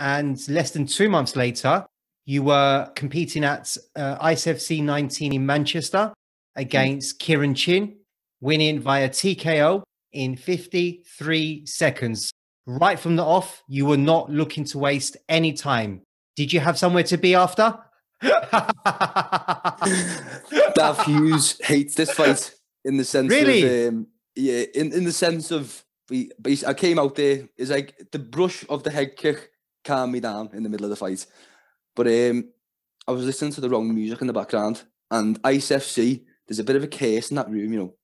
And less than two months later, you were competing at uh, 19 in Manchester against Kieran Chin, winning via TKO in 53 seconds. Right from the off, you were not looking to waste any time. Did you have somewhere to be after? Dav Hughes hates this fight in the sense really? of um, yeah, in, in the sense of I came out there is like the brush of the head kick calm me down in the middle of the fight. But um, I was listening to the wrong music in the background, and Ice FC. There's a bit of a case in that room, you know.